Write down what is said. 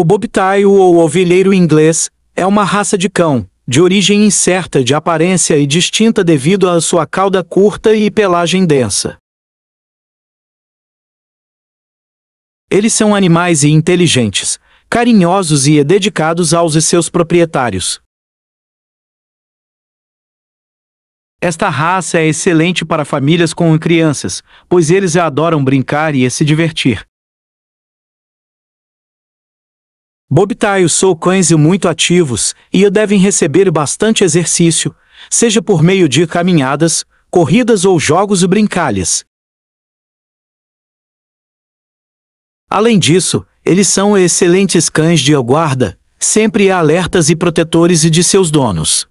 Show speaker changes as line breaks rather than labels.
O Bobtail ou ovelheiro inglês é uma raça de cão, de origem incerta de aparência e distinta devido à sua cauda curta e pelagem densa.
Eles são animais inteligentes, carinhosos e dedicados aos seus proprietários. Esta raça é excelente para famílias com crianças, pois eles adoram brincar e se divertir.
Bobitai sou cães muito ativos e devem receber bastante exercício, seja por meio de caminhadas, corridas ou jogos e brincalhas.
Além disso, eles são excelentes cães de guarda, sempre alertas e protetores de seus donos.